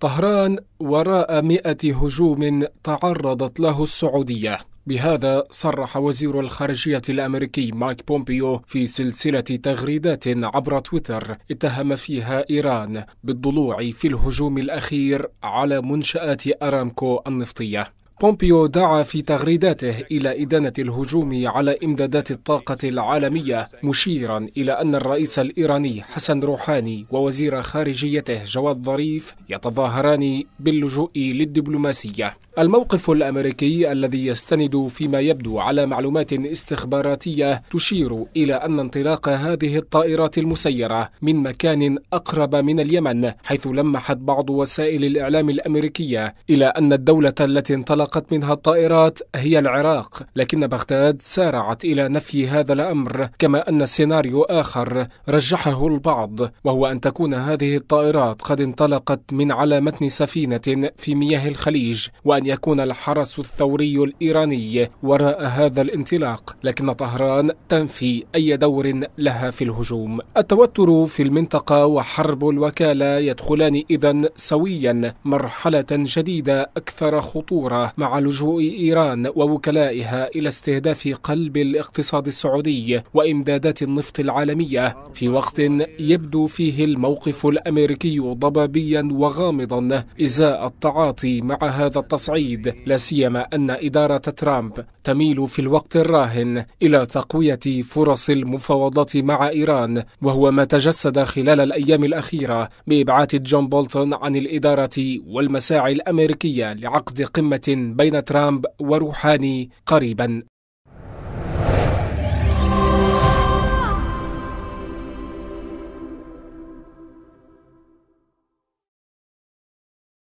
طهران وراء مئة هجوم تعرضت له السعودية بهذا صرح وزير الخارجية الأمريكي مايك بومبيو في سلسلة تغريدات عبر تويتر اتهم فيها إيران بالضلوع في الهجوم الأخير على منشآت أرامكو النفطية بومبيو دعا في تغريداته إلى إدانة الهجوم على إمدادات الطاقة العالمية مشيرا إلى أن الرئيس الإيراني حسن روحاني ووزير خارجيته جواد ظريف يتظاهران باللجوء للدبلوماسية الموقف الامريكي الذي يستند فيما يبدو على معلومات استخباراتيه تشير الى ان انطلاق هذه الطائرات المسيره من مكان اقرب من اليمن حيث لمحت بعض وسائل الاعلام الامريكيه الى ان الدوله التي انطلقت منها الطائرات هي العراق لكن بغداد سارعت الى نفي هذا الامر كما ان سيناريو اخر رجحه البعض وهو ان تكون هذه الطائرات قد انطلقت من على متن سفينه في مياه الخليج وان يكون الحرس الثوري الإيراني وراء هذا الانطلاق لكن طهران تنفي أي دور لها في الهجوم التوتر في المنطقة وحرب الوكالة يدخلان إذا سويا مرحلة جديدة أكثر خطورة مع لجوء إيران ووكلائها إلى استهداف قلب الاقتصاد السعودي وإمدادات النفط العالمية في وقت يبدو فيه الموقف الأمريكي ضبابيا وغامضا إزاء التعاطي مع هذا التصعيد البعيد لا سيما أن إدارة ترامب تميل في الوقت الراهن إلى تقوية فرص المفاوضات مع إيران وهو ما تجسد خلال الأيام الأخيرة بإبعاد جون بولتون عن الإدارة والمساعي الأمريكية لعقد قمة بين ترامب وروحاني قريبا